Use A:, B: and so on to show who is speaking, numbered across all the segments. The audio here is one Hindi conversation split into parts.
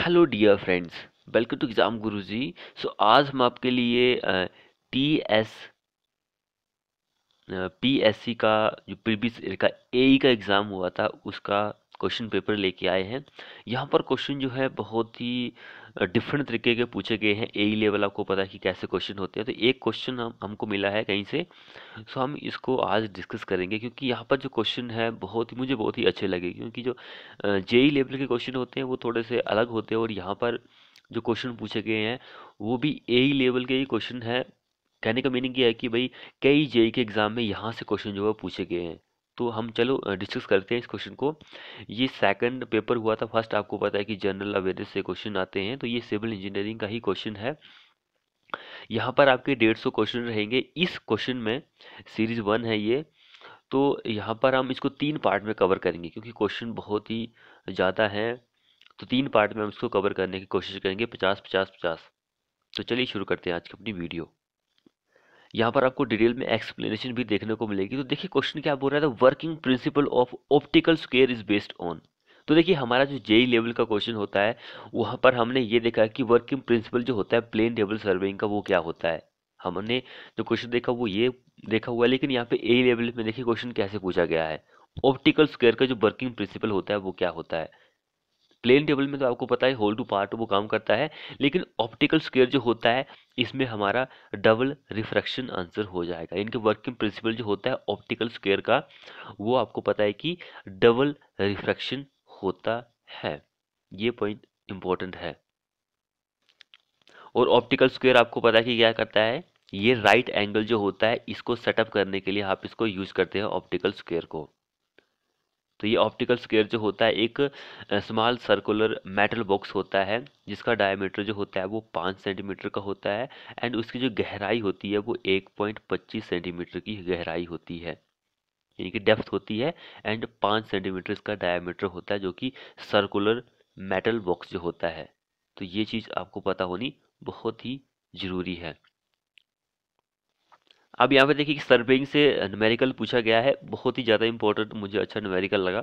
A: hello dear friends welcome to exam Guru ji सो आज हम आपके लिए T S P S C का जो प्रीवियस का ए e का एग्ज़ाम हुआ था उसका क्वेश्चन पेपर लेके आए हैं यहाँ पर क्वेश्चन जो है बहुत ही डिफरेंट तरीके के पूछे गए हैं ए लेवल आपको पता है कि कैसे क्वेश्चन होते हैं तो एक क्वेश्चन हम हमको मिला है कहीं से सो तो हम इसको आज डिस्कस करेंगे क्योंकि यहाँ पर जो क्वेश्चन है बहुत ही मुझे बहुत ही अच्छे लगे क्योंकि जो जे लेवल e के क्वेश्चन होते हैं वो थोड़े से अलग होते हैं और यहाँ पर जो क्वेश्चन पूछे गए हैं वो भी ए लेवल के ही क्वेश्चन है कहने का मीनिंग ये है कि भाई कई जेई e के एग्ज़ाम में यहाँ से क्वेश्चन जो है पूछे गए हैं तो हम चलो डिस्कस करते हैं इस क्वेश्चन को ये सेकंड पेपर हुआ था फर्स्ट आपको पता है कि जनरल अवेयरनेस से क्वेश्चन आते हैं तो ये सिविल इंजीनियरिंग का ही क्वेश्चन है यहाँ पर आपके डेढ़ सौ क्वेश्चन रहेंगे इस क्वेश्चन में सीरीज वन है ये तो यहाँ पर हम इसको तीन पार्ट में कवर करेंगे क्योंकि क्वेश्चन बहुत ही ज़्यादा है तो तीन पार्ट में हम इसको कवर करने की कोशिश करेंगे पचास पचास पचास तो चलिए शुरू करते हैं आज की अपनी वीडियो यहाँ पर आपको डिटेल में एक्सप्लेनेशन भी देखने को मिलेगी तो देखिए क्वेश्चन क्या बोल रहा है working principle of optical square is based on तो देखिए हमारा जो जेई लेवल e का क्वेश्चन होता है वहाँ पर हमने ये देखा कि वर्किंग प्रिंसिपल जो होता है प्लेन टेबल सर्वेइंग का वो क्या होता है हमने जो क्वेश्चन देखा वो ये देखा हुआ है लेकिन यहाँ पे ए लेवल में देखिए क्वेश्चन कैसे पूछा गया है ऑप्टिकल स्क्वेयर का जो वर्किंग प्रिंसिपल होता है वो क्या होता है प्लेन टेबल में तो आपको पता है होल टू पार्ट वो काम करता है लेकिन ऑप्टिकल स्केयर जो होता है इसमें हमारा डबल रिफ्रैक्शन आंसर हो जाएगा इनके वर्किंग प्रिंसिपल जो होता है ऑप्टिकल स्केयर का वो आपको पता है कि डबल रिफ्रैक्शन होता है ये पॉइंट इंपॉर्टेंट है और ऑप्टिकल स्क्वेयर आपको पता है कि क्या करता है ये राइट right एंगल जो होता है इसको सेटअप करने के लिए आप इसको यूज करते हैं ऑप्टिकल स्क्वेयर को तो ये ऑप्टिकल स्केयर जो होता है एक स्मॉल सर्कुलर मेटल बॉक्स होता है जिसका डायमीटर जो होता है वो पाँच सेंटीमीटर का होता है एंड उसकी जो गहराई होती है वो एक पॉइंट पच्चीस सेंटीमीटर की गहराई होती है यानी कि डेप्थ होती है एंड पाँच सेंटीमीटर इसका डायमीटर होता है जो कि सर्कुलर मेटल बॉक्स जो होता है तो ये चीज़ आपको पता होनी बहुत ही ज़रूरी है अब यहाँ पे देखिए कि सर्वेइंग से न्यूमेरिकल पूछा गया है बहुत ही ज़्यादा इंपॉर्टेंट मुझे अच्छा न्यूमेरिकल लगा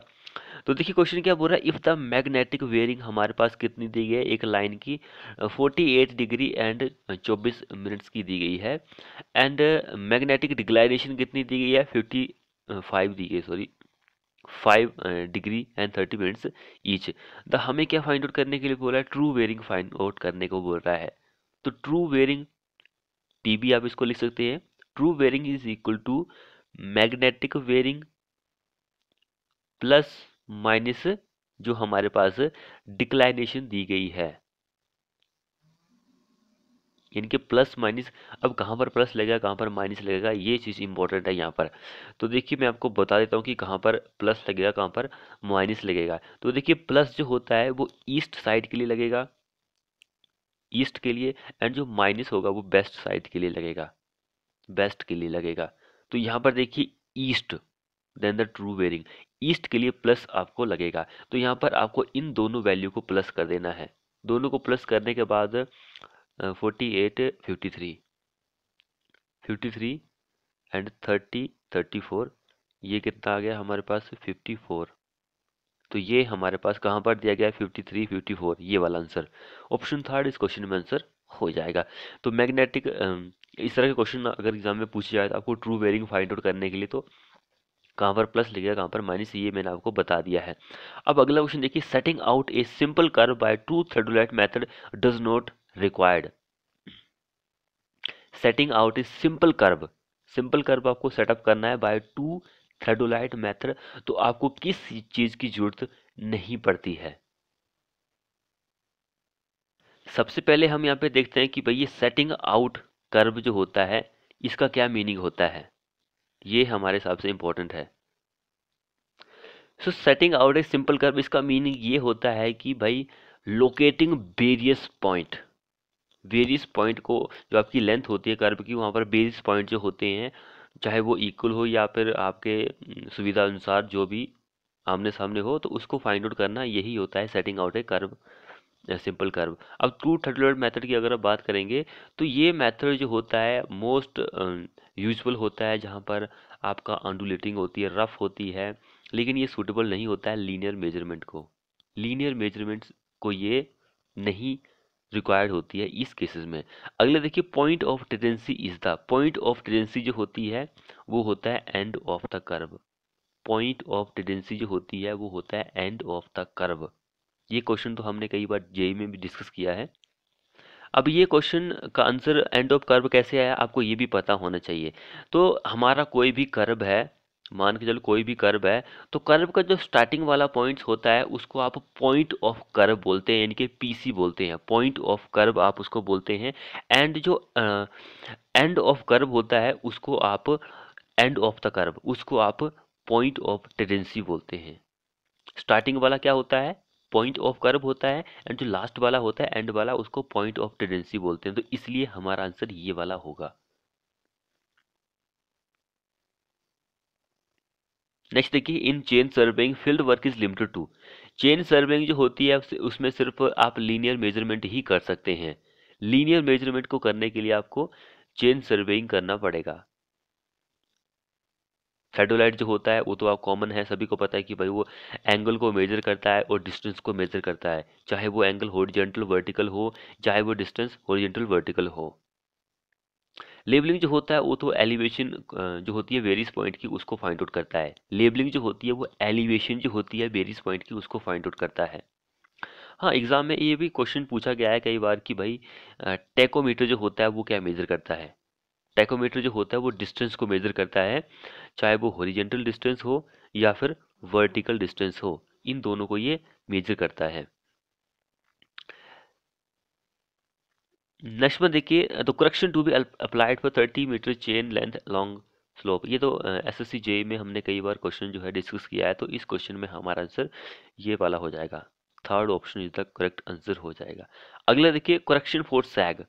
A: तो देखिए क्वेश्चन क्या बोल रहा है इफ़ द मैग्नेटिक वेयरिंग हमारे पास कितनी दी गई है एक लाइन की 48 डिग्री एंड 24 मिनट्स की दी गई है एंड मैग्नेटिक डिग्लाइनेशन कितनी दी गई है फिफ्टी दी गई sorry five degree and thirty minutes each the हमें क्या फाइंड आउट करने के लिए बोल रहा है ट्रू वेयरिंग फाइंड आउट करने को बोल रहा है तो ट्रू वेयरिंग टी आप इसको लिख सकते हैं true bearing is equal to magnetic bearing plus minus जो हमारे पास डिक्लाइनेशन दी गई है इनके प्लस माइनस अब कहां पर प्लस लगेगा कहां पर माइनस लगेगा ये चीज़ इंपॉर्टेंट है यहां पर तो देखिए मैं आपको बता देता हूँ कि कहां पर प्लस लगेगा कहां पर माइनस लगेगा तो देखिए प्लस जो होता है वो ईस्ट साइड के लिए लगेगा ईस्ट के लिए एंड जो माइनस होगा वो बेस्ट साइड के लिए लगेगा बेस्ट के लिए लगेगा तो यहाँ पर देखिए east then the true bearing east के लिए प्लस आपको लगेगा तो यहाँ पर आपको इन दोनों वैल्यू को प्लस कर देना है दोनों को प्लस करने के बाद forty eight fifty three fifty three and thirty thirty four ये कितना आ गया हमारे पास फिफ्टी फोर तो ये हमारे पास कहाँ पर दिया गया फिफ्टी थ्री फिफ्टी फोर ये वाला आंसर ऑप्शन थर्ड इस क्वेश्चन में आंसर हो जाएगा तो मैग्नेटिक इस तरह के क्वेश्चन अगर एग्जाम में पूछे जाए तो आपको ट्रू वेरिंग फाइंड आउट करने के लिए तो कहाँ पर प्लस लिखेगा कहाँ पर माइनस ये मैंने आपको बता दिया है अब अगला क्वेश्चन देखिए setting out a simple curve by two theodolite method does not required setting out a simple curve simple curve आपको सेटअप करना है बाय टू थ्रेडोलाइट मेथड तो आपको किस चीज की जरूरत नहीं पड़ती है सबसे पहले हम यहाँ पे देखते हैं कि भाई ये सेटिंग आउट कर्व जो होता है इसका क्या मीनिंग होता है ये हमारे हिसाब से इम्पोर्टेंट है so setting out a simple curve इसका मीनिंग ये होता है कि भाई locating various point various point को जो आपकी लेंथ होती है कर्व की वहाँ पर वेरियस पॉइंट जो होते हैं चाहे वो इक्वल हो या फिर आपके सुविधा अनुसार जो भी आमने सामने हो तो उसको फाइंड आउट करना यही होता है setting out a curve simple curve अब ट्रू थर्टुलर मेथड की अगर आप बात करेंगे तो ये मेथड जो होता है मोस्ट यूजफुल होता है जहाँ पर आपका अंडुलेटिंग होती है रफ होती है लेकिन ये सूटेबल नहीं होता है लीनियर मेजरमेंट को लीनियर मेजरमेंट्स को ये नहीं रिक्वायर्ड होती है इस केसेस में अगले देखिए point of tangency is the point of tangency जो होती है वो होता है end of the curve point of tangency जो होती है वो होता है एंड ऑफ द कर्व ये क्वेश्चन तो हमने कई बार जेई e में भी डिस्कस किया है अब ये क्वेश्चन का आंसर एंड ऑफ कर्व कैसे आया आपको ये भी पता होना चाहिए तो हमारा कोई भी कर्व है मान के चलो कोई भी कर्व है तो कर्व का जो स्टार्टिंग वाला पॉइंट होता है उसको आप पॉइंट ऑफ कर्व बोलते हैं यानी कि पीसी बोलते हैं पॉइंट ऑफ कर्व आप उसको बोलते हैं एंड जो एंड ऑफ कर्व होता है उसको आप एंड ऑफ द कर्व उसको आप पॉइंट ऑफ टेंडेंसी बोलते हैं स्टार्टिंग वाला क्या होता है पॉइंट ऑफ कर्व होता है एंड जो लास्ट वाला होता है एंड वाला उसको पॉइंट ऑफ टेंडेंसी बोलते हैं तो इसलिए हमारा आंसर ये वाला होगा नेक्स्ट देखिए in chain surveying field work is limited to chain surveying जो होती है उसमें सिर्फ आप लीनियर मेजरमेंट ही कर सकते हैं लीनियर मेजरमेंट को करने के लिए आपको चेन सर्वेइंग करना पड़ेगा सेटेलाइट जो होता है वो तो आप कॉमन है सभी को पता है कि भाई वो एंगल को मेजर करता है और डिस्टेंस को मेजर करता है चाहे वो एंगल होरिजेंटल वर्टिकल हो चाहे वो डिस्टेंस होरिजेंटल वर्टिकल हो लेबलिंग जो होता है वो तो एलिवेशन जो होती है वेरिस पॉइंट की उसको फाइंड आउट करता है लेबलिंग जो होती है वो एलिवेशन जो होती है वेरिस पॉइंट की उसको फाइंड आउट करता है हाँ एग्ज़ाम में ये भी क्वेश्चन पूछा गया है कई बार कि भाई टेकोमीटर जो होता है वो क्या मेजर करता है टैकोमीटर जो होता है वो डिस्टेंस को मेजर करता है चाहे वो हॉरिजेंटल डिस्टेंस हो या फिर वर्टिकल डिस्टेंस हो इन दोनों को ये मेजर करता है नेक्स्ट में देखिए तो correction to be applied for thirty metre chain length long slope ये तो एस एस सी में हमने कई बार क्वेश्चन जो है डिस्कस किया है तो इस क्वेश्चन में हमारा आंसर ये वाला हो जाएगा third option is the correct answer हो जाएगा अगला देखिए करेक्शन फॉर सैग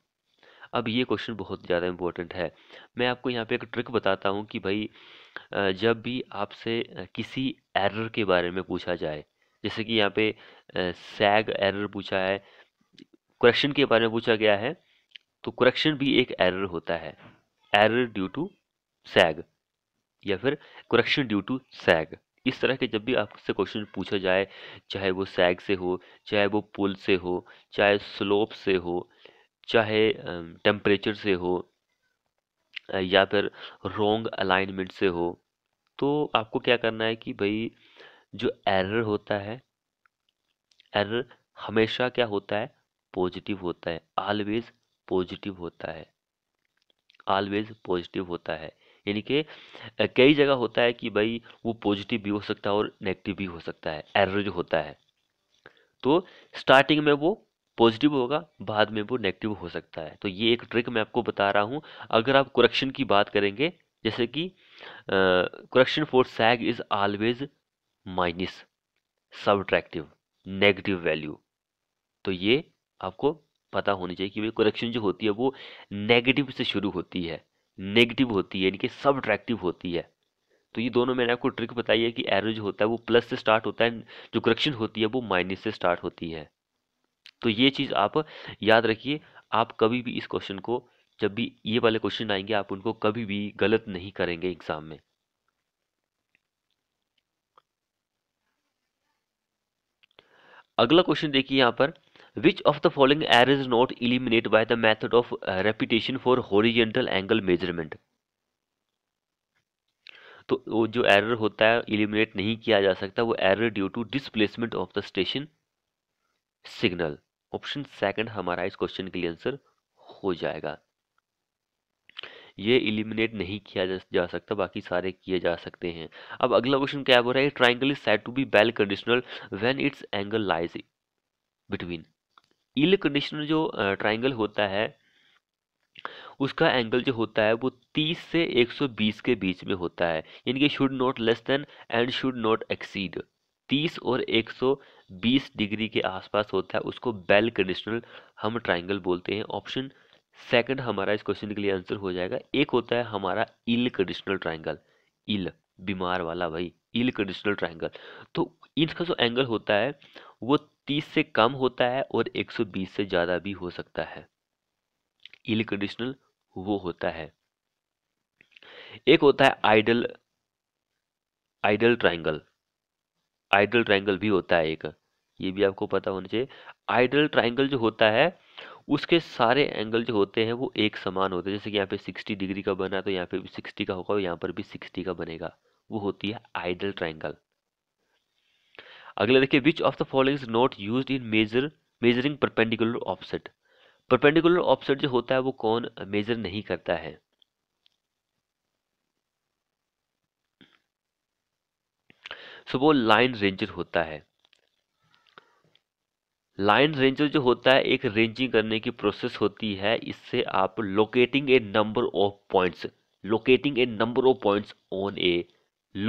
A: अब ये क्वेश्चन बहुत ज़्यादा इम्पोर्टेंट है मैं आपको यहाँ पे एक ट्रिक बताता हूँ कि भाई जब भी आपसे किसी एरर के बारे में पूछा जाए जैसे कि यहाँ पे सैग एरर पूछा है करेक्शन के बारे में पूछा गया है तो करेक्शन भी एक एरर होता है एरर ड्यू टू सैग या फिर करेक्शन ड्यू टू सैग इस तरह के जब भी आपसे क्वेश्चन पूछा जाए चाहे वो सैग से हो चाहे वो पुल से हो चाहे स्लोप से हो चाहे टेम्परेचर से हो या फिर रोंग अलाइनमेंट से हो तो आपको क्या करना है कि भाई जो एरर होता है एरर हमेशा क्या होता है पॉजिटिव होता है ऑलवेज पॉजिटिव होता है ऑलवेज पॉजिटिव होता है यानी कि कई जगह होता है कि भाई वो पॉजिटिव भी हो सकता है और नेगेटिव भी हो सकता है एरर जो होता है तो स्टार्टिंग में वो पॉजिटिव होगा बाद में वो नेगेटिव हो सकता है तो ये एक ट्रिक मैं आपको बता रहा हूँ अगर आप करेक्शन की बात करेंगे जैसे कि correction for sag is always minus subtractive negative value तो ये आपको पता होनी चाहिए कि भाई करेक्शन जो होती है वो नेगेटिव से शुरू होती है नेगेटिव होती है यानी कि अट्रैक्टिव होती है तो ये दोनों मैंने आपको ट्रिक बताई है कि एरो जो होता है वो प्लस से स्टार्ट होता है जो करेक्शन होती है वो माइनस से स्टार्ट होती है तो ये चीज़ आप याद रखिए आप कभी भी इस क्वेश्चन को जब भी ये वाले क्वेश्चन आएंगे आप उनको कभी भी गलत नहीं करेंगे एग्ज़ाम में अगला क्वेश्चन देखिए यहाँ पर which of the following error is not eliminate by the method of repetition for horizontal angle measurement तो वो जो एरर होता है इलिमिनेट नहीं किया जा सकता वो error due to displacement of the station signal option second हमारा इस क्वेश्चन के लिए आंसर हो जाएगा ये इलिमिनेट नहीं किया जा सकता बाकी सारे किए जा सकते हैं अब अगला क्वेश्चन क्या बोल रहा है triangle is set to be well conditional when its angle lies between ill conditional जो ट्राइंगल होता है उसका एंगल जो होता है वो 30 से 120 के बीच में होता है यानी कि should not less than and should not exceed 30 और 20 डिग्री के आसपास होता है उसको बेल कंडीशनल हम ट्राइंगल बोलते हैं ऑप्शन सेकंड हमारा इस क्वेश्चन के लिए आंसर हो जाएगा एक होता है हमारा इल कंडीशनल ट्राइंगल इल बीमार वाला भाई इल कंडीशनल ट्राइंगल तो इसका जो एंगल होता है वो 30 से कम होता है और 120 से ज़्यादा भी हो सकता है इल कंडीशनल वो होता है एक होता है ideal ideal triangle ideal triangle भी होता है एक ये भी आपको पता होना चाहिए आइडल ट्राइंगल जो होता है उसके सारे एंगल जो होते हैं वो एक समान होते हैं जैसे कि यहाँ पे 60 डिग्री का बना तो यहाँ पे भी 60 का होगा और यहाँ पर भी 60 का बनेगा वो होती है आइडल ट्राइंगल अगला देखिए which of the following is not use in measure measuring perpendicular offset perpendicular offset जो होता है वो कौन मेजर नहीं करता है सो वो लाइन रेंजर होता है लाइन रेंजर जो होता है एक रेंजिंग करने की प्रोसेस होती है इससे आप locating a number of points locating a number of points on a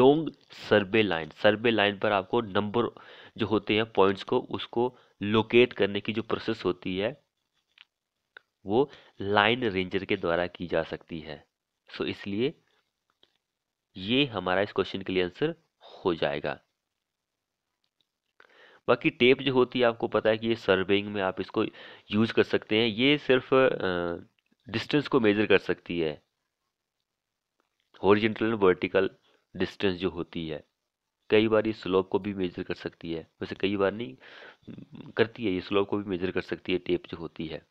A: long survey line survey line पर आपको नंबर जो होते हैं पॉइंट्स को उसको लोकेट करने की जो प्रोसेस होती है वो लाइन रेंजर के द्वारा की जा सकती है सो so इसलिए ये हमारा इस क्वेश्चन के लिए आंसर हो जाएगा बाकी टेप जो होती है आपको पता है कि ये सर्वेइंग में आप इसको यूज़ कर सकते हैं ये सिर्फ डिस्टेंस को मेज़र कर सकती है हॉरिजेंटल एंड वर्टिकल डिस्टेंस जो होती है कई बार ये स्लोप को भी मेज़र कर सकती है वैसे कई बार नहीं करती है ये स्लोप को भी मेज़र कर सकती है टेप जो होती है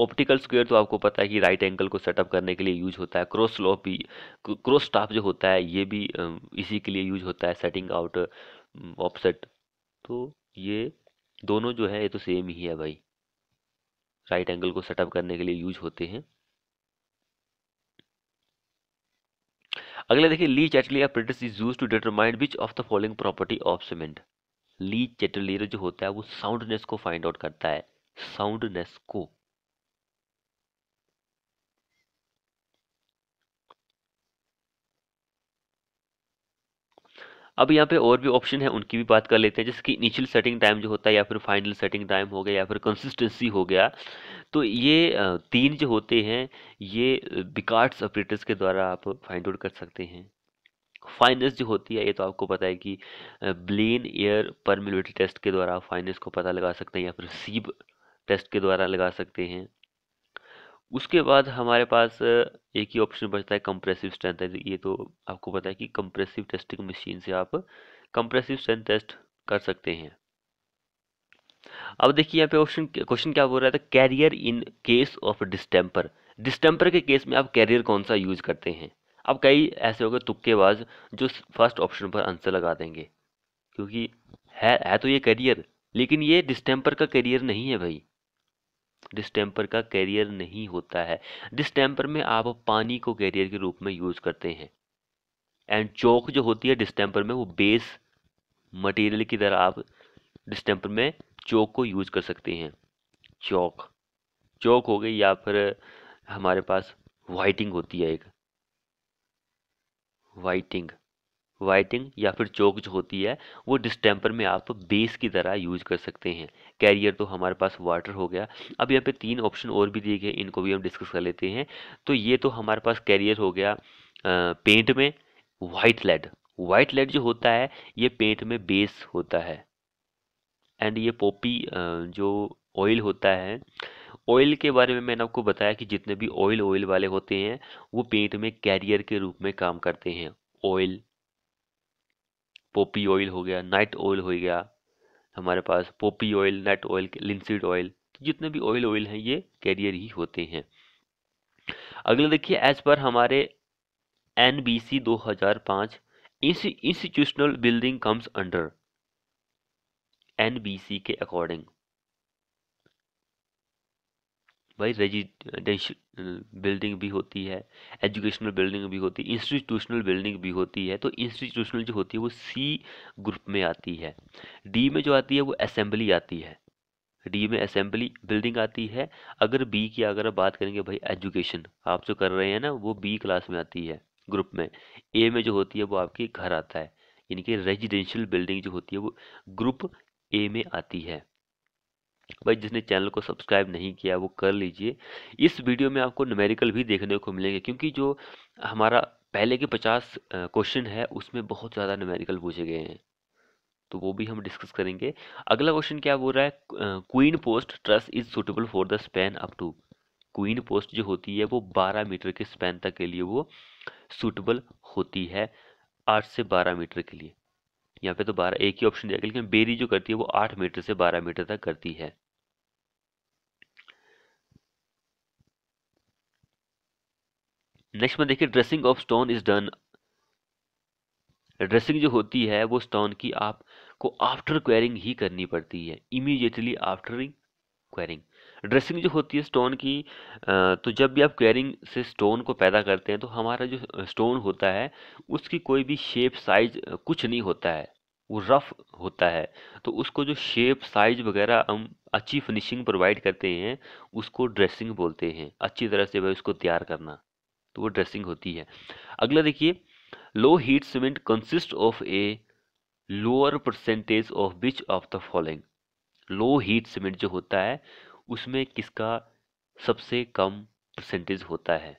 A: ऑप्टिकल स्क्वायर तो आपको पता है कि राइट एंगल को सेटअप करने के लिए यूज होता है क्रॉस लॉप भी क्रॉस स्टाफ जो होता है ये भी इसी के लिए यूज होता है सेटिंग आउट ऑफसेट तो ये दोनों जो है ये तो सेम ही है भाई राइट एंगल को सेटअप करने के लिए यूज होते हैं अगला देखिए ली चैटलिया प्रिटिस is use to determine which of the following property of cement Le Chatelier जो होता है वो साउंडनेस को फाइंड आउट करता है साउंडनेस को अब यहाँ पे और भी ऑप्शन है उनकी भी बात कर लेते हैं जैसे कि इनिशियल सेटिंग टाइम जो होता है या फिर फाइनल सेटिंग टाइम हो गया या फिर कंसिस्टेंसी हो गया तो ये तीन जो होते हैं ये बिकार्ड्स ऑपरेटर्स के द्वारा आप फाइंड आउट कर सकते हैं फाइनेंस जो होती है ये तो आपको पता है कि ब्लेन एयर परमिलिटी टेस्ट के द्वारा आप फाइनेंस को पता लगा सकते हैं या फिर सीब टेस्ट के द्वारा लगा सकते हैं उसके बाद हमारे पास एक ही ऑप्शन बचता है कंप्रेसिव स्ट्रेंथ है ये तो आपको पता है कि कंप्रेसिव टेस्टिंग मशीन से आप कंप्रेसिव स्ट्रेंथ टेस्ट कर सकते हैं अब देखिए यहाँ पे ऑप्शन क्वेश्चन क्या बोल रहा था carrier in case of distemper distemper के केस में आप कैरियर कौन सा यूज करते हैं अब कई ऐसे हो गए तुक्केबाज जो फर्स्ट ऑप्शन पर आंसर लगा देंगे क्योंकि है है तो ये करियर लेकिन ये डिस्टेम्पर का करियर नहीं है भाई डिस्टेंपर का कैरियर नहीं होता है डिस्टेंपर में आप पानी को कैरियर के रूप में यूज़ करते हैं एंड चौक जो होती है डिस्टेंपर में वो बेस मटेरियल की तरह आप डिस्टेंपर में चौक को यूज़ कर सकते हैं चौक चौक हो गई या फिर हमारे पास वाइटिंग होती है एक वाइटिंग वाइटिंग या फिर चौक जो होती है वो डिस्टेंपर में आप बेस की तरह यूज कर सकते हैं कैरियर तो हमारे पास वाटर हो गया अब यहाँ पे तीन ऑप्शन और भी दिए गए इनको भी हम डिस्कस कर लेते हैं तो ये तो हमारे पास कैरियर हो गया पेंट में वाइट लेड वाइट लेड जो होता है ये पेंट में बेस होता है एंड ये पोपी जो ऑयल होता है ऑयल के बारे में मैंने आपको बताया कि जितने भी ऑयल ऑयल वाले होते हैं वो पेंट में कैरियर के रूप में काम करते हैं ऑयल पोपी ऑयल हो गया नाइट ऑयल हो गया हमारे पास पोपी ऑयल नाइट ऑयल लिंसिड ऑयल तो जितने भी ऑयल ऑयल हैं ये कैरियर ही होते हैं अगले देखिए एज पर हमारे एन बी सी दो हजार पाँच institutional building comes under N B C के अकॉर्डिंग भाई रेजिडेंशियल बिल्डिंग भी होती है एजुकेशनल बिल्डिंग भी होती है इंस्टीट्यूशनल बिल्डिंग भी होती है तो इंस्टीट्यूशनल जो होती है वो सी ग्रुप में आती है डी में जो आती है वो असेंबली आती है डी में असेंबली बिल्डिंग आती है अगर बी की अगर आप बात करेंगे भाई एजुकेशन आप जो कर रहे हैं ना वो बी क्लास में आती है ग्रुप में ए में जो होती है वो आपके घर आता है यानी कि रेजिडेंशियल बिल्डिंग जो होती है वो ग्रुप ए में आती है भाई जिसने चैनल को सब्सक्राइब नहीं किया वो कर लीजिए इस वीडियो में आपको न्यूमेरिकल भी देखने को मिलेंगे क्योंकि जो हमारा पहले के पचास क्वेश्चन है उसमें बहुत ज़्यादा न्यूमेरिकल पूछे गए हैं तो वो भी हम डिस्कस करेंगे अगला क्वेश्चन क्या बोल रहा है queen post truss is suitable for the span up to queen post जो होती है वो 12 मीटर के स्पेन तक के लिए वो सूटेबल होती है 8 से 12 मीटर के लिए यहाँ पे तो बारह एक ही ऑप्शन दिया गया लेकिन बेरी जो करती है वो आठ मीटर से बारह मीटर तक करती है नेक्स्ट में देखिए dressing of stone is done dressing जो होती है वो स्टोन की आपको आफ्टर क्वेरिंग ही करनी पड़ती है इमीडिएटली आफ्टरिंग क्वेरिंग ड्रेसिंग जो होती है स्टोन की तो जब भी आप क्वेरिंग से स्टोन को पैदा करते हैं तो हमारा जो स्टोन होता है उसकी कोई भी शेप साइज कुछ नहीं होता है वो रफ़ होता है तो उसको जो शेप साइज वगैरह हम अच्छी फिनिशिंग प्रोवाइड करते हैं उसको ड्रेसिंग बोलते हैं अच्छी तरह से भाई उसको तैयार करना तो वो ड्रेसिंग होती है अगला देखिए low heat cement consist of a lower percentage of which of the following low heat cement जो होता है उसमें किसका सबसे कम परसेंटेज होता है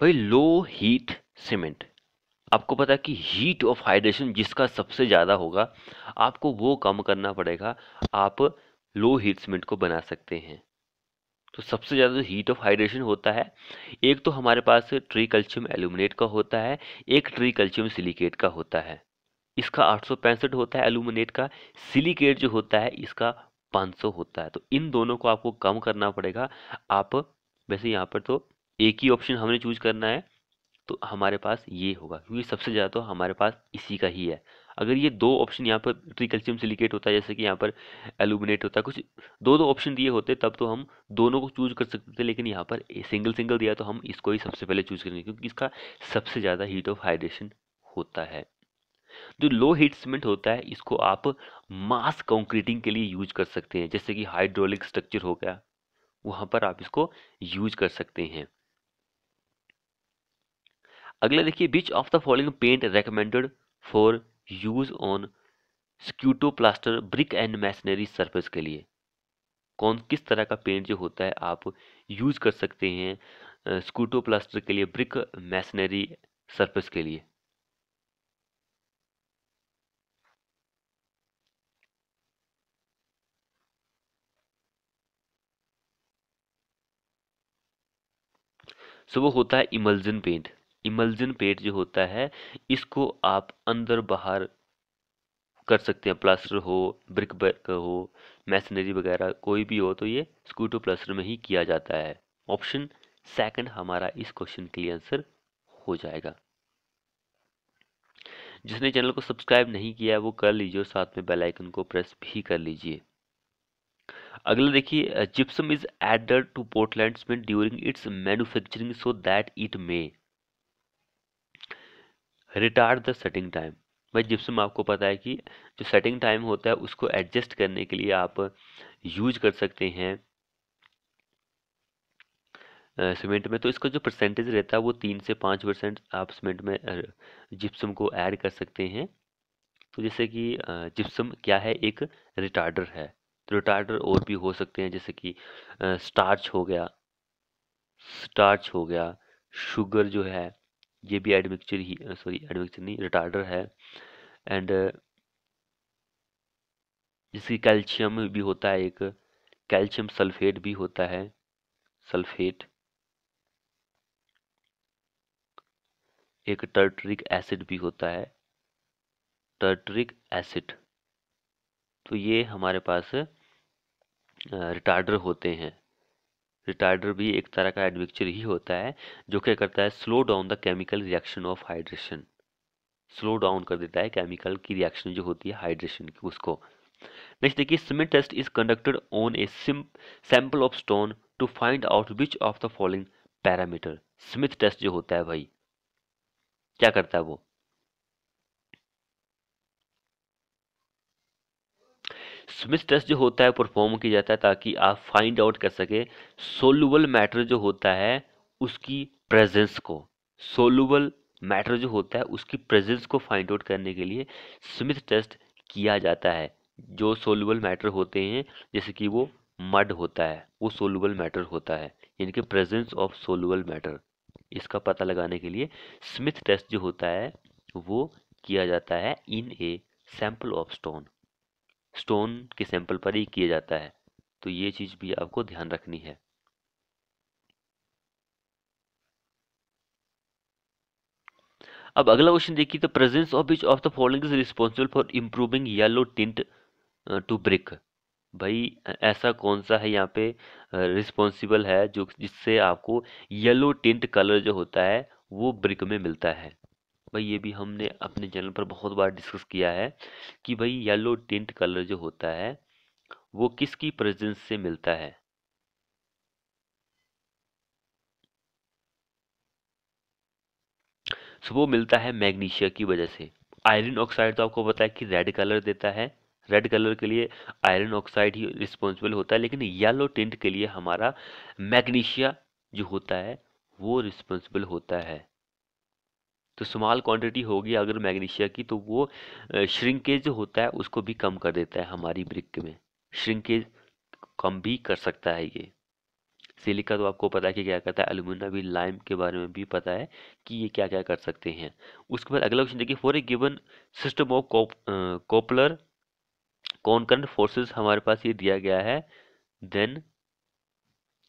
A: भाई लो हीट सीमेंट आपको पता है कि हीट ऑफ हाइड्रेशन जिसका सबसे ज़्यादा होगा आपको वो कम करना पड़ेगा आप लो हीट सीमेंट को बना सकते हैं तो सबसे ज़्यादा जो हीट ऑफ हाइड्रेशन होता है एक तो हमारे पास ट्री कैल्शियम एलुमिनेट का होता है एक ट्री कैल्शियम सिलिकेट का होता है इसका आठ होता है एलुमिनेट का सिलिकेट जो होता है इसका 500 होता है तो इन दोनों को आपको कम करना पड़ेगा आप वैसे यहाँ पर तो एक ही ऑप्शन हमने चूज करना है तो हमारे पास ये होगा क्योंकि सबसे ज़्यादा तो हमारे पास इसी का ही है अगर ये दो ऑप्शन यहाँ पर ट्रिकल्शियम सिलिकेट होता है जैसे कि यहाँ पर एलुमिनेट होता है कुछ दो दो ऑप्शन दिए होते तब तो हम दोनों को चूज कर सकते थे लेकिन यहाँ पर सिंगल सिंगल दिया तो हम इसको ही सबसे पहले चूज करेंगे क्योंकि इसका सबसे ज़्यादा हीट ऑफ हाइड्रेशन होता है जो लो हीट सीमेंट होता है इसको आप मास कंक्रीटिंग के लिए यूज कर सकते हैं जैसे कि हाइड्रोलिक स्ट्रक्चर हो गया वहाँ पर आप इसको यूज कर सकते हैं अगला देखिए which of the following paint recommended for use on स्क्यूटो plaster brick and masonry surface के लिए कौन किस तरह का पेंट जो होता है आप यूज़ कर सकते हैं स्कूटो प्लास्टर के लिए ब्रिक मैसनरी सरफेस के लिए सो वो होता है इमल्जन पेंट इमल्जन पेट जो होता है इसको आप अंदर बाहर कर सकते हैं प्लास्टर हो ब्रिक वर्क हो मैसनरी वगैरह कोई भी हो तो ये स्कूटो प्लास्टर में ही किया जाता है ऑप्शन सेकंड हमारा इस क्वेश्चन के लिए आंसर हो जाएगा जिसने चैनल को सब्सक्राइब नहीं किया है वो कर लीजिए और साथ में बेल आइकन को प्रेस भी कर लीजिए अगला देखिए gypsum is added to Portland during its manufacturing so that it may retard the setting time भाई जिप्सम आपको पता है कि जो सेटिंग टाइम होता है उसको एडजस्ट करने के लिए आप यूज कर सकते हैं सीमेंट में तो इसका जो परसेंटेज रहता है वो तीन से पाँच परसेंट आप सीमेंट में जिप्सम को ऐड कर सकते हैं तो जैसे कि जिप्सम क्या है एक रिटार्डर है तो रिटार्डर और भी हो सकते हैं जैसे कि स्टार्च हो गया स्टार्च हो गया शुगर जो है ये भी एडमिक्चर ही सॉरी एडमिक्चर नहीं रिटार्डर है एंड जिसकी कैल्शियम भी होता है एक कैल्शियम सल्फेट भी होता है सल्फेट एक टर्टरिक एसिड भी होता है टर्टरिक एसिड तो ये हमारे पास रिटार्डर होते हैं रिटार्डर भी एक तरह का एडवेक्चर ही होता है जो क्या करता है slow down the chemical reaction of hydration slow down कर देता है केमिकल की रिएक्शन जो होती है हाइड्रेशन की उसको नेक्स्ट देखिए Smith test is conducted on a sample of stone to find out which of the following parameter Smith test जो होता है भाई क्या करता है वो स्मिथ टेस्ट जो होता है परफॉर्म किया जाता है ताकि आप फाइंड आउट कर सके सोलूबल मैटर जो होता है उसकी प्रेजेंस को सोलूबल मैटर जो होता है उसकी प्रेजेंस को फाइंड आउट करने के लिए स्मिथ टेस्ट किया जाता है जो सोलूबल मैटर होते हैं जैसे कि वो मड होता है वो सोलूबल मैटर होता है यानी कि प्रेजेंस ऑफ सोलूबल मैटर इसका पता लगाने के लिए स्मिथ टेस्ट जो होता है वो किया जाता है in a sample of stone stone के सैंपल पर ही किया जाता है तो ये चीज़ भी आपको ध्यान रखनी है अब अगला क्वेश्चन देखिए the presence of which of the following is responsible for improving yellow tint to brick भाई ऐसा कौन सा है यहाँ पे रिस्पॉन्सिबल है जो जिससे आपको येलो टिंट कलर जो होता है वो ब्रिक में मिलता है भाई ये भी हमने अपने चैनल पर बहुत बार डिस्कस किया है कि भाई येलो टिंट कलर जो होता है वो किसकी प्रेजेंस से मिलता है सो वो मिलता है मैग्नीशिया की वजह से आयरन ऑक्साइड तो आपको पता है कि रेड कलर देता है रेड कलर के लिए आयरन ऑक्साइड ही रिस्पॉन्सिबल होता है लेकिन येलो टिंट के लिए हमारा मैग्नीशिया जो होता है वो रिस्पॉन्सिबल होता है तो स्मॉल क्वांटिटी होगी अगर मैग्नीशिया की तो वो श्रिंकेज होता है उसको भी कम कर देता है हमारी ब्रिक में श्रिंकेज कम भी कर सकता है ये सिलिका तो आपको पता है कि क्या करता है एलुमिना भी लाइम के बारे में भी पता है कि ये क्या क्या कर सकते हैं उसके बाद अगला क्वेश्चन देखिए for a given system of coplanar concurrent forces हमारे पास ये दिया गया है देन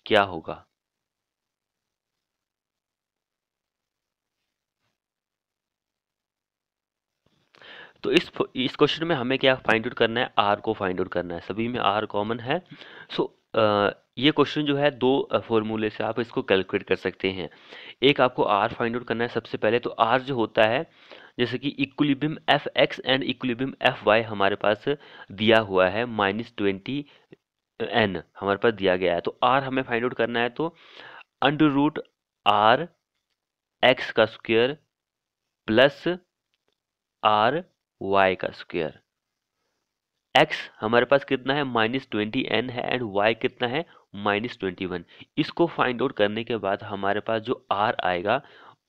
A: क्या होगा तो इस इस क्वेश्चन में हमें क्या फाइंड आउट करना है आर को फाइंड आउट करना है सभी में आर कॉमन है सो so, ये क्वेश्चन जो है दो फॉर्मूले से आप इसको कैलकुलेट कर सकते हैं एक आपको आर फाइंड आउट करना है सबसे पहले तो आर जो होता है जैसे कि equilibrium F X and equilibrium F Y हमारे पास दिया हुआ है माइनस ट्वेंटी एन हमारे पास दिया गया है तो आर हमें फाइंड आउट करना है तो अंडर रूट आर एक्स का स्क्वेयर प्लस आर वाई का स्क्वेयर एक्स हमारे पास कितना है माइनस ट्वेंटी एन है एंड वाई कितना है माइनस ट्वेंटी वन इसको फाइंड आउट करने के बाद हमारे पास जो आर आएगा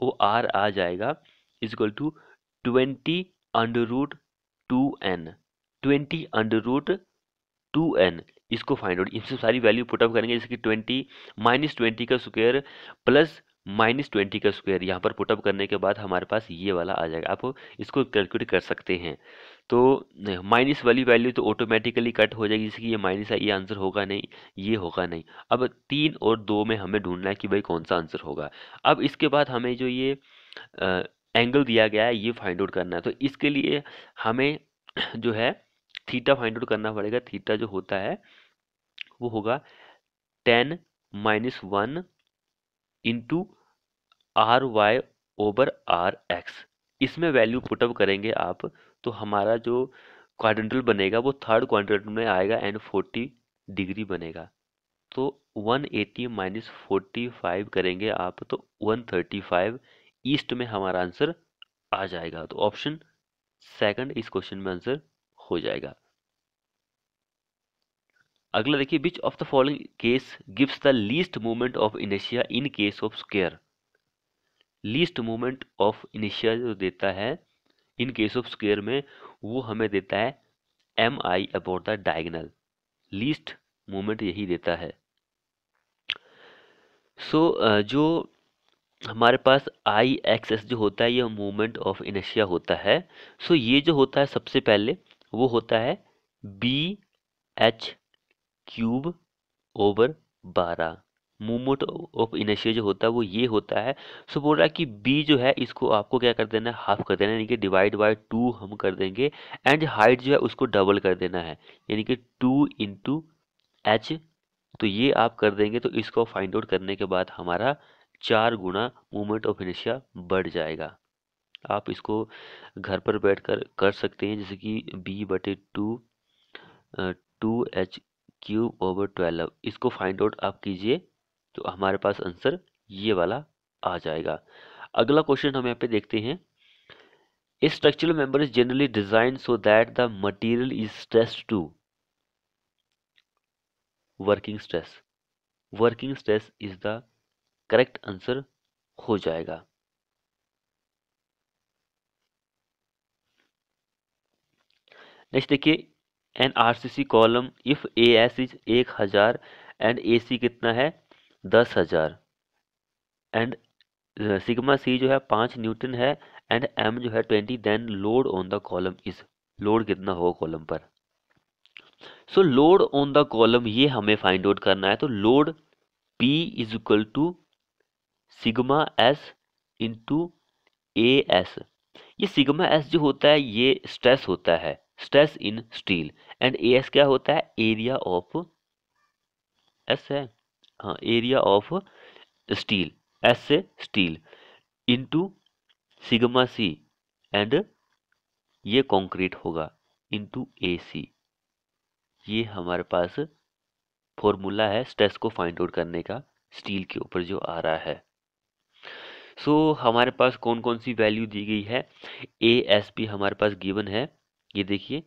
A: वो आर आ जाएगा equal to twenty under root two N twenty under root two N इसको फाइंड आउट इससे सारी वैल्यू पुटअप करेंगे जैसे कि ट्वेंटी माइनस ट्वेंटी का स्क्वेयर प्लस माइनस ट्वेंटी का स्क्वायर यहाँ पर पुटअप करने के बाद हमारे पास ये वाला आ जाएगा आप इसको कैलकुलेट कर सकते हैं तो माइनस वाली वैल्यू तो ऑटोमेटिकली कट हो जाएगी जिसकी ये माइनस है ये आंसर होगा नहीं ये होगा नहीं अब तीन और दो में हमें ढूंढना है कि भाई कौन सा आंसर होगा अब इसके बाद हमें जो ये आ, एंगल दिया गया है ये फाइंड आउट करना है तो इसके लिए हमें जो है थीटा फाइंड आउट करना पड़ेगा थीटा जो होता है वो होगा ten minus one into R Y over R X इसमें वैल्यू पुटअप करेंगे आप तो हमारा जो क्वाड्रेंटल बनेगा वो थर्ड क्वाड्रेंटल में आएगा एंड फोर्टी डिग्री बनेगा तो 180 एटी माइनस फोर्टी करेंगे आप तो 135 ईस्ट में हमारा आंसर आ जाएगा तो ऑप्शन सेकंड इस क्वेश्चन में आंसर हो जाएगा अगला देखिए बिच of the following case gives the least movement of इनिशिया in case of square least movement of इनिशिया जो देता है इन केस ऑफ स्केयर में वो हमें देता है M I about the diagonal least movement यही देता है सो so, जो हमारे पास आई एक्सेस जो होता है ये मूवमेंट ऑफ इनिशिया होता है सो so, ये जो होता है सबसे पहले वो होता है बी एच क्यूब ओवर बारह मूवमेंट ऑफ इनर्शिया जो होता है वो ये होता है सो बोल रहा है कि बी जो है इसको आपको क्या कर देना है हाफ कर देना है यानी कि डिवाइड बाय टू हम कर देंगे एंड हाइट जो है उसको डबल कर देना है यानी कि टू इंटू एच तो ये आप कर देंगे तो इसको फाइंड आउट करने के बाद हमारा चार गुना मूवमेंट ऑफ इनर्शिया बढ़ जाएगा आप इसको घर पर बैठ कर कर सकते हैं जैसे कि बी बटे two two H cube over twelve इसको फाइंड आउट आप कीजिए तो हमारे पास आंसर ये वाला आ जाएगा अगला क्वेश्चन हम यहाँ पे देखते हैं structural member is generally design so that the material is stress to working stress working stress is the correct answer हो जाएगा नेक्स्ट देखिए N C column if A S is एक हज़ार एंड ए सी कितना है दस हज़ार एंड सिग्मा सी जो है पाँच न्यूटन है एंड एम जो है twenty then load on the column is load कितना हो कॉलम पर so load on the column ये हमें फाइंड आउट करना है तो load P is equal to sigma S into A S ये सिग्मा एस जो होता है ये स्ट्रेस होता है stress in steel and A S क्या होता है एरिया ऑफ एस है हाँ एरिया ऑफ स्टील एस से steel into sigma C and ये कंक्रीट होगा इनटू ए सी ये हमारे पास फॉर्मूला है स्ट्रेस को फाइंड आउट करने का स्टील के ऊपर जो आ रहा है सो so, हमारे पास कौन कौन सी वैल्यू दी गई है ए एस पी हमारे पास गिवन है ये देखिए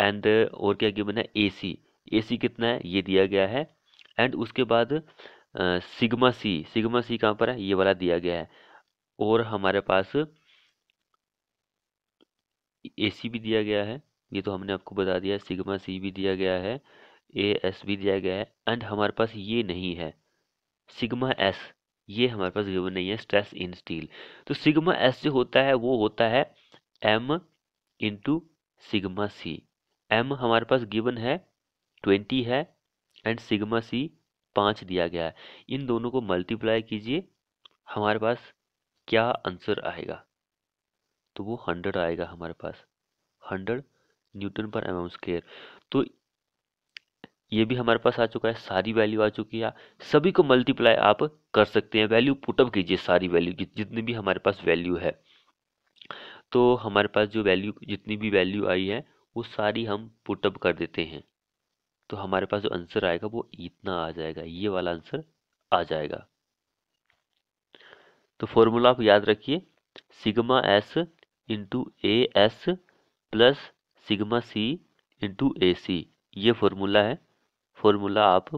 A: एंड और क्या गिवन है ए सी ए सी कितना है ये दिया गया है एंड उसके बाद सिग्मा सी सिग्मा सी कहाँ पर है ये वाला दिया गया है और हमारे पास ए सी भी दिया गया है ये तो हमने आपको बता दिया सिग्मा सी भी दिया गया है ए एस भी दिया गया है एंड हमारे पास ये नहीं है सिग्मा एस ये हमारे पास गिवन नहीं है स्ट्रेस इन स्टील तो सिग्मा एस जो होता है वो होता है M into sigma C M हमारे पास गिवन है ट्वेंटी है एंड सिग्मा सी पाँच दिया गया है इन दोनों को मल्टीप्लाई कीजिए हमारे पास क्या आंसर आएगा तो वो हंड्रेड आएगा हमारे पास hundred newton per M square तो ये भी हमारे पास आ चुका है सारी वैल्यू आ चुकी है सभी को मल्टीप्लाई आप कर सकते हैं वैल्यू पुटअप कीजिए सारी वैल्यू जितनी भी हमारे पास वैल्यू है तो हमारे पास जो वैल्यू जितनी भी वैल्यू आई है वो सारी हम पुटअप कर देते हैं तो हमारे पास जो आंसर आएगा वो इतना आ जाएगा ये वाला आंसर आ जाएगा तो फॉर्मूला आप याद रखिए sigma S into A S plus sigma C into A C ये फॉर्मूला है फॉर्मूला आप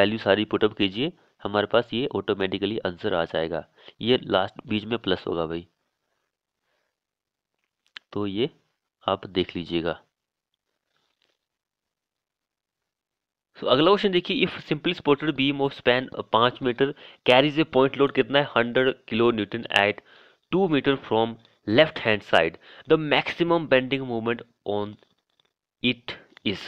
A: वैल्यू सारी पुटअप कीजिए हमारे पास ये ऑटोमेटिकली आंसर आ जाएगा ये लास्ट बीच में प्लस होगा भाई तो ये आप देख लीजिएगा तो अगला क्वेश्चन देखिए if simply supported beam of span पांच meter carries a point load कितना है hundred kilo newton at two meter from left hand side the maximum bending movement on it is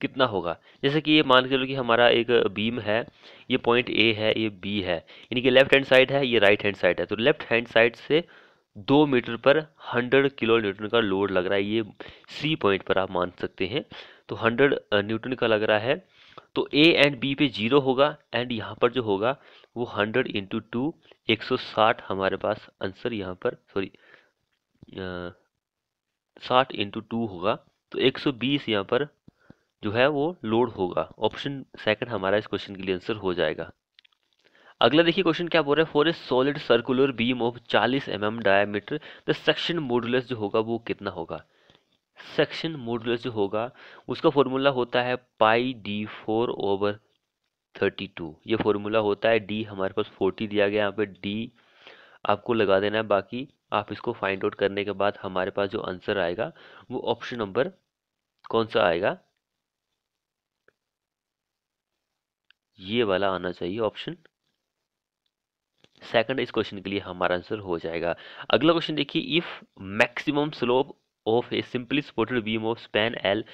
A: कितना होगा जैसे कि ये मान के लो कि हमारा एक बीम है ये पॉइंट ए है ये बी है यानी कि लेफ्ट हैंड साइड है ये राइट हैंड साइड है तो लेफ्ट हैंड साइड से दो मीटर पर हंड्रेड किलो न्यूटन का लोड लग रहा है ये सी पॉइंट पर आप मान सकते हैं तो हंड्रेड न्यूटन का लग रहा है तो ए एंड बी पे जीरो होगा एंड यहाँ पर जो होगा वो हंड्रेड इंटू टू एक सौ साठ हमारे पास आंसर यहाँ पर सॉरी साठ इंटू टू होगा तो एक सौ बीस यहाँ पर जो है वो लोड होगा ऑप्शन सेकंड हमारा इस क्वेश्चन के लिए आंसर हो जाएगा अगला देखिए क्वेश्चन क्या बोल रहा है for a solid circular beam of 40 M M diameter the section modulus जो होगा वो कितना होगा सेक्शन मोडुलस जो होगा उसका फॉर्मूला होता है pi D four over thirty two ये फॉर्मूला होता है डी हमारे पास फोर्टी दिया गया यहाँ पे डी आपको लगा देना है बाकी आप इसको फाइंड आउट करने के बाद हमारे पास जो आंसर आएगा वो ऑप्शन नंबर कौन सा आएगा ये वाला आना चाहिए ऑप्शन सेकंड इस क्वेश्चन के लिए हमारा आंसर हो जाएगा अगला क्वेश्चन देखिए if maximum slope of a simply supported beam of span L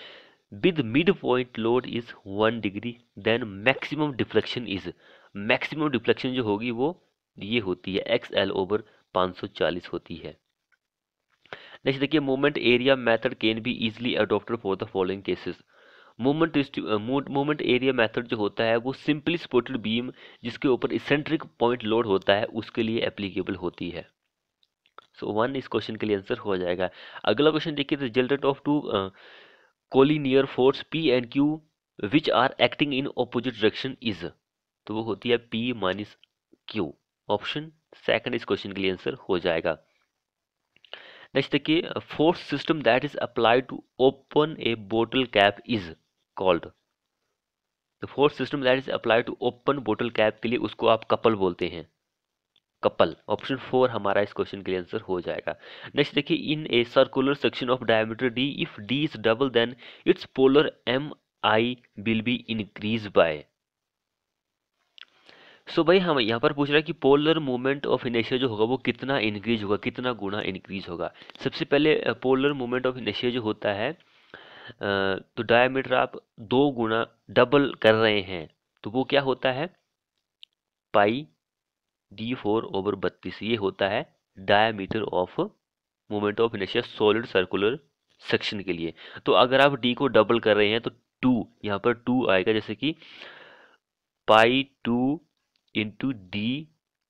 A: with mid point load is one degree then maximum deflection is maximum deflection जो होगी वो ये होती है एक्स एल ओवर 540 होती है नेक्स्ट देखिए movement area method can be easily adopted for the following cases moment moment area method जो होता है वो सिंपली सपोर्टेड बीम जिसके ऊपर इसेंट्रिक पॉइंट लोड होता है उसके लिए एप्लीकेबल होती है सो वन इस क्वेश्चन के लिए आंसर हो जाएगा अगला क्वेश्चन देखिए result of two collinear force P and Q which are acting in opposite direction is तो वो होती है P minus Q option second इस क्वेश्चन के लिए आंसर हो जाएगा नेक्स्ट देखिए force system that is applied to open a bottle cap is called the force system that is apply to open bottle cap के लिए उसको आप कपल बोलते हैं कपल ऑप्शन फोर हमारा इस क्वेश्चन के लिए आंसर हो जाएगा नेक्स्ट देखिए in a circular section of diameter D if D is double then its polar M I will be increase by so भाई हम यहाँ पर पूछ रहा है कि पोलर मूवमेंट ऑफ इनेशिया जो होगा वो कितना इंक्रीज होगा कितना गुना इंक्रीज होगा सबसे पहले पोलर मूवमेंट ऑफ इनेशिया जो होता है तो डायमीटर आप दो गुना डबल कर रहे हैं तो वो क्या होता है पाई डी फोर ओवर बत्तीस ये होता है diameter of moment of inertia solid circular section के लिए तो अगर आप डी को डबल कर रहे हैं तो टू यहाँ पर टू आएगा जैसे कि पाई टू इंटू डी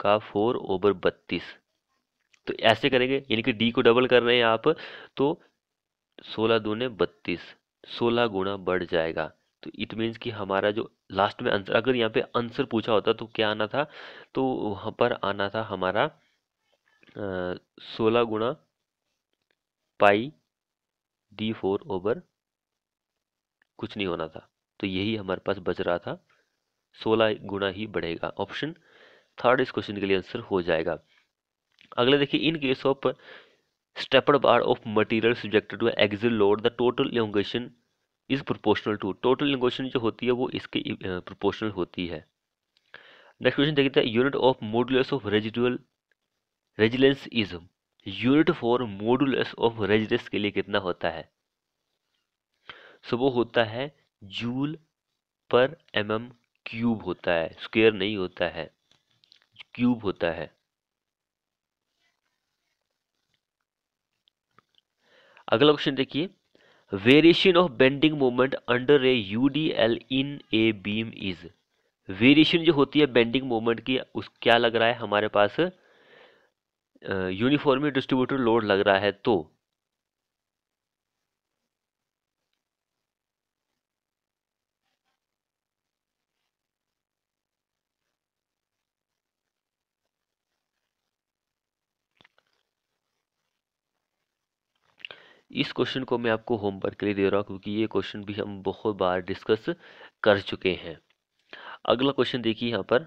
A: का फोर ओवर बत्तीस तो ऐसे करेंगे यानी कि डी को डबल कर रहे हैं आप तो सोलह दूने बत्तीस सोलह गुना बढ़ जाएगा तो इट मीन्स कि हमारा जो लास्ट में आंसर अगर यहाँ पे आंसर पूछा होता तो क्या आना था तो वहाँ पर आना था हमारा सोलह गुना पाई डी फोर ओवर कुछ नहीं होना था तो यही हमारे पास बच रहा था सोलह गुना ही बढ़ेगा ऑप्शन थर्ड इस क्वेश्चन के लिए आंसर हो जाएगा अगले देखिए in case of stepped bar of material subjected to axial load the total elongation is proportional to total elongation जो होती है वो इसके प्रोपोर्शनल होती है नेक्स्ट क्वेश्चन देखते हैं unit of modulus of residual resilience is unit for modulus of residence के लिए कितना होता है सो so, वो होता है जूल पर एम क्यूब होता है स्क्वेयर नहीं होता है क्यूब होता है अगला क्वेश्चन देखिए variation of bending moment under a U D L in a beam is variation जो होती है बेंडिंग मोमेंट की उस क्या लग रहा है हमारे पास यूनिफॉर्मली डिस्ट्रीब्यूटर लोड लग रहा है तो इस क्वेश्चन को मैं आपको होमवर्क के लिए दे रहा हूँ क्योंकि ये क्वेश्चन भी हम बहुत बार डिस्कस कर चुके हैं अगला क्वेश्चन देखिए यहाँ पर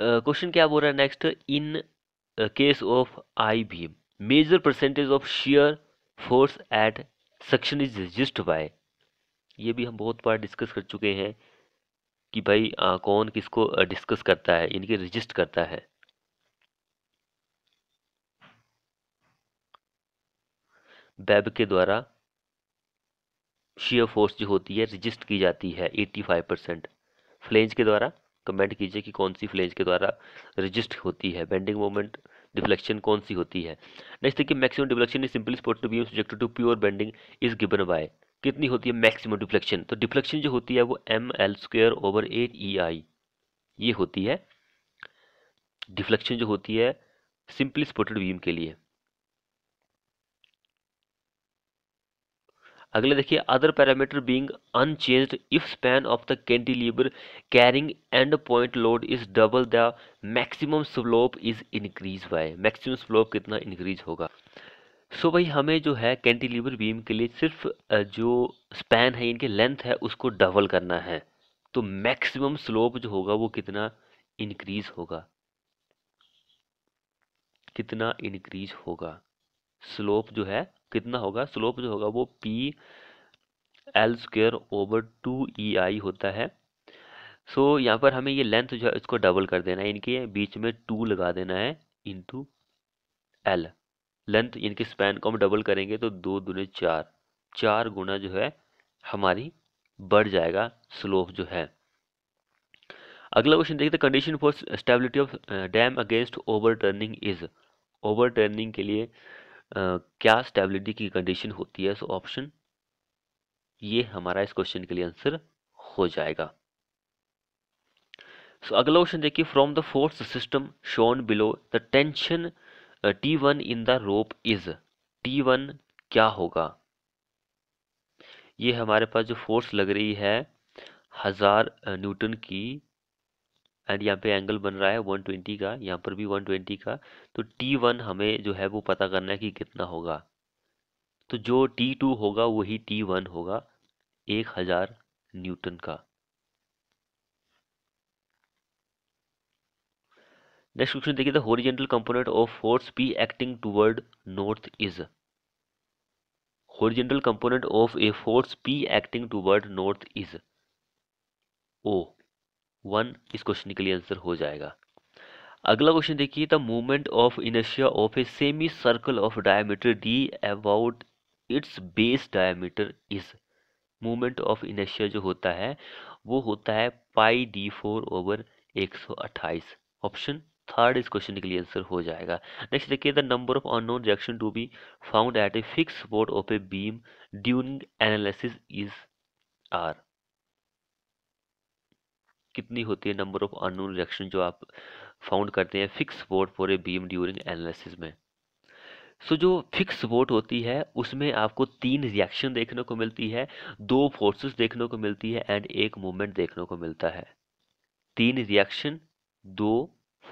A: क्वेश्चन uh, क्या बोल रहा है next in case of I beam major percentage of shear force at section is resist by ये भी हम बहुत बार डिस्कस कर चुके हैं कि भाई आ, कौन किसको डिस्कस करता है इनके रजिस्ट करता है वेब के द्वारा शेयर फोर्स जो होती है रजिस्ट की जाती है 85 परसेंट फ्लेंज के द्वारा कमेंट कीजिए कि कौन सी फ्लेंज के द्वारा रजिस्ट होती है बेंडिंग मोमेंट डिफ्लेक्शन कौन सी होती है नेक्स्ट देखिए maximum deflection is simply support to be subject to pure bending is given by कितनी होती है मैक्सिमम डिफ्लेक्शन तो डिफ्लेक्शन जो होती है वो M L square over eight E I ये होती है डिफ्लेक्शन जो होती है सिंपली स्पोर्टेड बीम के लिए अगले देखिए other parameter being unchanged if span of the cantilever carrying end point load is double the maximum slope is increase by maximum slope कितना इंक्रीज होगा सो so भाई हमें जो है कैंटिलीवर बीम के लिए सिर्फ जो स्पैन है इनके लेंथ है उसको डबल करना है तो मैक्सिमम स्लोप जो होगा वो कितना इंक्रीज होगा कितना इंक्रीज होगा स्लोप जो है कितना होगा स्लोप जो होगा वो P L square over two E I होता है सो so, यहाँ पर हमें ये लेंथ जो है इसको डबल कर देना है इनके बीच में टू लगा देना है इंटू एल लेंथ इनके स्पैन को हम डबल करेंगे तो दो दूने चार चार गुना जो है हमारी बढ़ जाएगा स्लोप जो है अगला क्वेश्चन देखिए condition for stability of dam against overturning is overturning के लिए क्या स्टेबिलिटी की कंडीशन होती है सो ऑप्शन ये हमारा इस क्वेश्चन के लिए आंसर हो जाएगा सो so, अगला क्वेश्चन देखिए from the force system shown below the tension T one in the rope is T one क्या होगा ये हमारे पास जो फोर्स लग रही है हजार न्यूटन की एंड यहाँ पे एंगल बन रहा है 120 का यहाँ पर भी 120 का तो T1 हमें जो है वो पता करना है कि कितना होगा तो जो T2 होगा वही T1 होगा 1000 न्यूटन का नेक्स्ट क्वेश्चन देखिए the horizontal component of force P acting toward north is horizontal component of a force P acting toward north is O one इस क्वेश्चन के लिए आंसर हो जाएगा अगला क्वेश्चन देखिए the movement of inertia of a semicircle of diameter D about its base diameter is movement of inertia जो होता है वो होता है पाई डी फोर ओवर एक सौ अट्ठाईस ऑप्शन थर्ड इस क्वेश्चन के लिए आंसर हो जाएगा नेक्स्ट देखिए the number of unknown reaction to be found at a fix spot of a beam during analysis is are कितनी होती है नंबर ऑफ अनोन रिएक्शन जो आप फाउंड करते हैं fix vote for a beam during analysis में सो so, जो फिक्स वोट होती है उसमें आपको तीन रिएक्शन देखने को मिलती है दो फोर्सेस देखने को मिलती है एंड एक मोमेंट देखने को मिलता है तीन रिएक्शन दो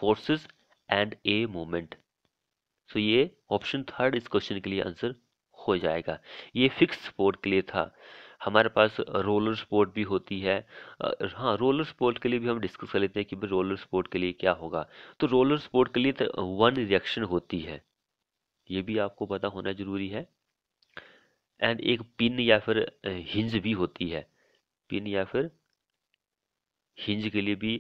A: forces and a moment so ये ऑप्शन थर्ड इस क्वेश्चन के लिए आंसर हो जाएगा ये फिक्स वोट के लिए था हमारे पास रोलर स्पोर्ट भी होती है हाँ रोलर स्पोर्ट के लिए भी हम डिस्कस कर लेते हैं कि भाई रोलर स्पोर्ट के लिए क्या होगा तो रोलर स्पोर्ट के लिए तो वन रिएक्शन होती है ये भी आपको पता होना ज़रूरी है एंड एक पिन या फिर हिंज भी होती है पिन या फिर हिंज के लिए भी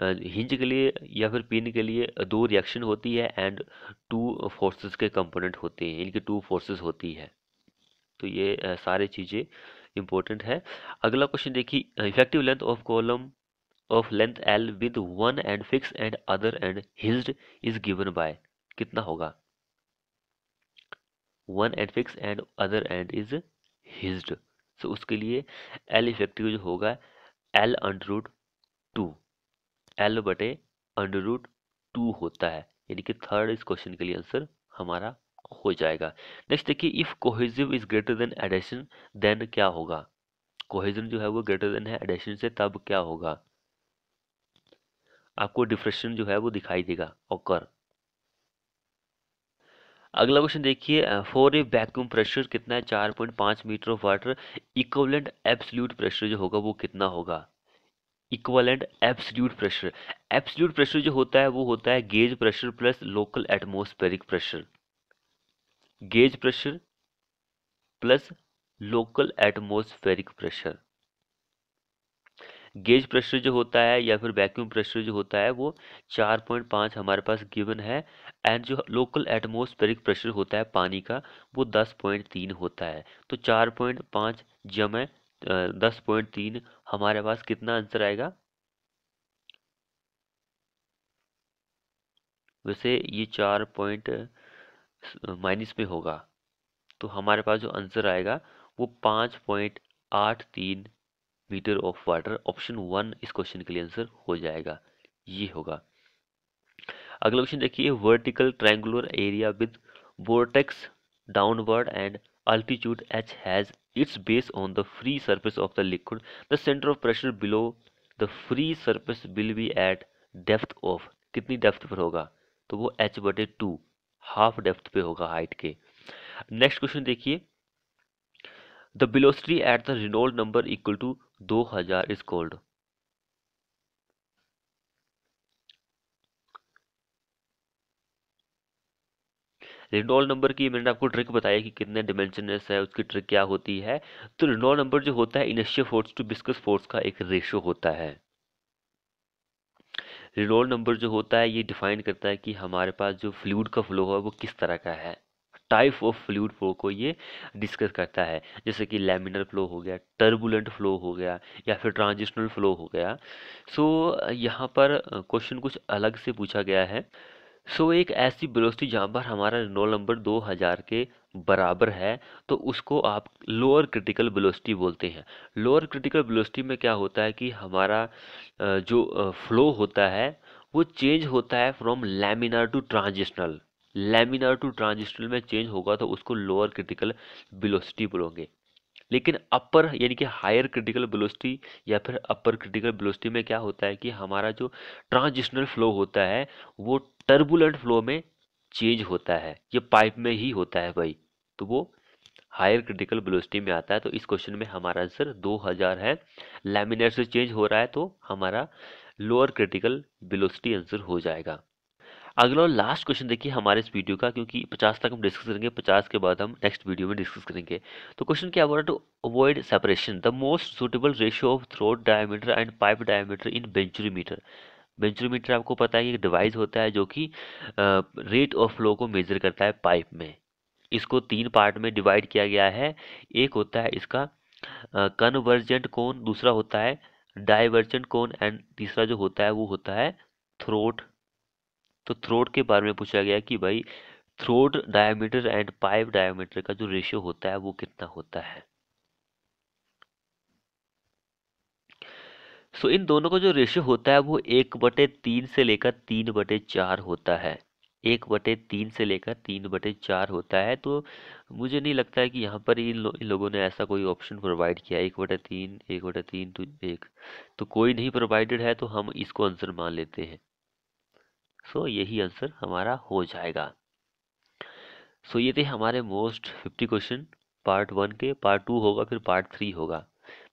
A: हिंज के लिए या फिर पिन के लिए दो रिएक्शन होती है एंड टू फोर्सेस के कंपोनेंट होते हैं इनके टू फोर्सेस होती है तो ये सारे चीज़ें इंपॉर्टेंट है अगला क्वेश्चन देखिए effective length of column of length L with one end fix end other end hinged is given by कितना होगा one end fix end other end is hinged so उसके लिए एल इफेक्टिव जो होगा L under root two L बटे अंडर रूट टू होता है यानी कि थर्ड इस क्वेश्चन के लिए आंसर हमारा हो जाएगा नेक्स्ट देखिए if cohesive is greater then adhesion then क्या होगा कोहेजन जो है वो ग्रेटर देन है एडेशन से तब क्या होगा आपको डिफ्रेशन जो है वो दिखाई देगा ऑकर अगला क्वेश्चन देखिए फॉर ए वैक्यूम प्रेशर कितना है चार पॉइंट पाँच metre of water equivalent absolute pressure जो होगा वो कितना होगा equivalent absolute pressure absolute pressure जो होता है वो होता है gauge pressure plus local atmospheric pressure gauge pressure plus local atmospheric pressure gauge pressure जो होता है या फिर वैक्यूम प्रेशर जो होता है वो 4.5 हमारे पास गिवन है एंड जो लोकल एटमोस्फेरिक प्रेशर होता है पानी का वो 10.3 होता है तो 4.5 जमे दस हमारे पास कितना आंसर आएगा वैसे ये चार पॉइंट माइनस में होगा तो हमारे पास जो आंसर आएगा वो पाँच पॉइंट आठ तीन metre of water option one इस क्वेश्चन के लिए आंसर हो जाएगा ये होगा अगला क्वेश्चन देखिए vertical triangular area with vortex downward and altitude h has its base on the free surface of the liquid the centre of pressure below the free surface will be at depth of कितनी डेप्थ पर होगा तो वो एच बटे टू हाफ डेप्थ पे होगा हाइट के नेक्स्ट क्वेश्चन देखिए the velocity at the Reynold number equal to दो हजार इज कोल्ड रिनोल नंबर की मैंने आपको ट्रिक बताया कि कितने डिमेंशनस है उसकी ट्रिक क्या होती है तो रिनोल नंबर जो होता है inertial force to viscous force का एक रेशियो होता है रेनॉल नंबर जो होता है ये डिफाइन करता है कि हमारे पास जो फ्लूड का फ्लो है वो किस तरह का है टाइप ऑफ फ्लूड फ्लो को ये डिस्कस करता है जैसे कि लेमिनर फ्लो हो गया टर्बुलेंट फ्लो हो गया या फिर ट्रांजिशनल फ्लो हो गया सो so, यहाँ पर क्वेश्चन कुछ अलग से पूछा गया है सो so, एक ऐसी वेलोसिटी जहाँ पर हमारा रेनॉल नंबर दो के बराबर है तो उसको आप लोअर क्रिटिकल वेलोसिटी बोलते हैं लोअर क्रिटिकल वेलोसिटी में क्या होता है कि हमारा जो फ्लो होता है वो चेंज होता है from laminar to transitional laminar to transitional में चेंज होगा तो उसको लोअर क्रिटिकल वेलोसिटी बोलोगे लेकिन अपर यानी कि हायर क्रिटिकल वेलोसिटी या फिर अपर क्रिटिकल वेलोसिटी में क्या होता है कि हमारा जो ट्रांजिशनल फ्लो होता है वो टर्बुलेंट फ्लो में चेंज होता है ये पाइप में ही होता है भाई तो वो हायर क्रिटिकल वेलोसिटी में आता है तो इस क्वेश्चन में हमारा आंसर 2000 है लेमिनेर से चेंज हो रहा है तो हमारा लोअर क्रिटिकल वेलोसिटी आंसर हो जाएगा अगला और लास्ट क्वेश्चन देखिए हमारे इस वीडियो का क्योंकि 50 तक हम डिस्कस करेंगे 50 के बाद हम नेक्स्ट वीडियो में डिस्कस करेंगे तो क्वेश्चन क्या बोला to avoid separation the most suitable ratio of throat diameter and pipe diameter in venturi meter venturimeter आपको पता है कि एक डिवाइस होता है जो कि रेट ऑफ फ्लो को मेजर करता है पाइप में इसको तीन पार्ट में डिवाइड किया गया है एक होता है इसका कन्वर्जेंट कौन दूसरा होता है डाइवर्जेंट कौन एंड तीसरा जो होता है वो होता है थ्रोट तो थ्रोट के बारे में पूछा गया कि भाई throat diameter and pipe diameter का जो रेशियो होता है वो कितना होता है सो इन दोनों का जो रेशियो होता है वो एक बटे तीन से लेकर तीन बटे चार होता है एक बटे तीन से लेकर तीन बटे चार होता है तो मुझे नहीं लगता है कि यहाँ पर इन, लो, इन लोगों ने ऐसा कोई ऑप्शन प्रोवाइड किया है एक बटे तीन एक बटे तीन तो एक तो कोई नहीं प्रोवाइडेड है तो हम इसको आंसर मान लेते हैं सो so, यही आंसर हमारा हो जाएगा सो so, ये थे हमारे most fifty question part one के पार्ट टू होगा फिर पार्ट थ्री होगा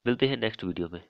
A: मिलते हैं नेक्स्ट वीडियो में